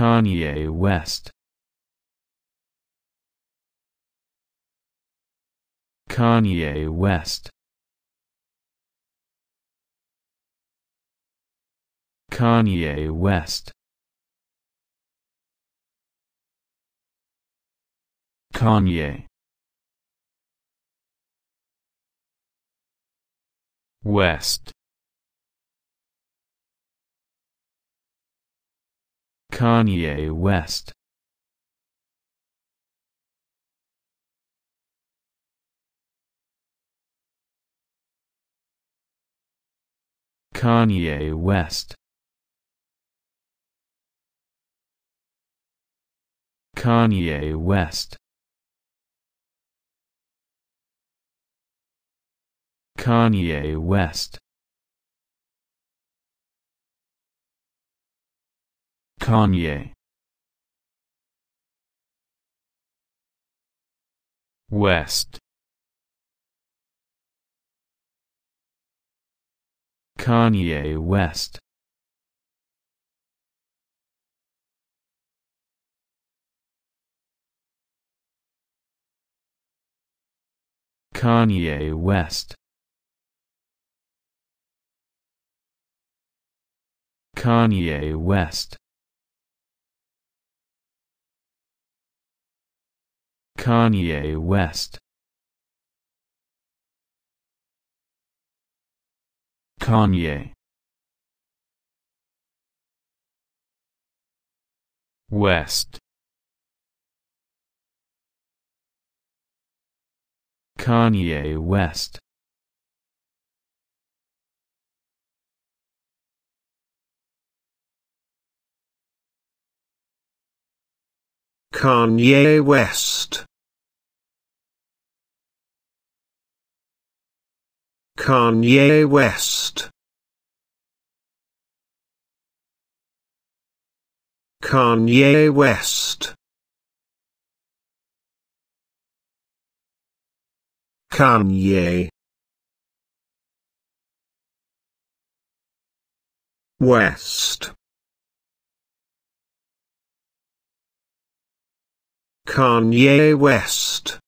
Kanye West Kanye West Kanye West Kanye West Kanye West Kanye West Kanye West Kanye West Kanye. West. Kanye West. Kanye West. Kanye West Kanye West Kanye West Kanye West Kanye West Kanye West Kanye West Kanye West Kanye West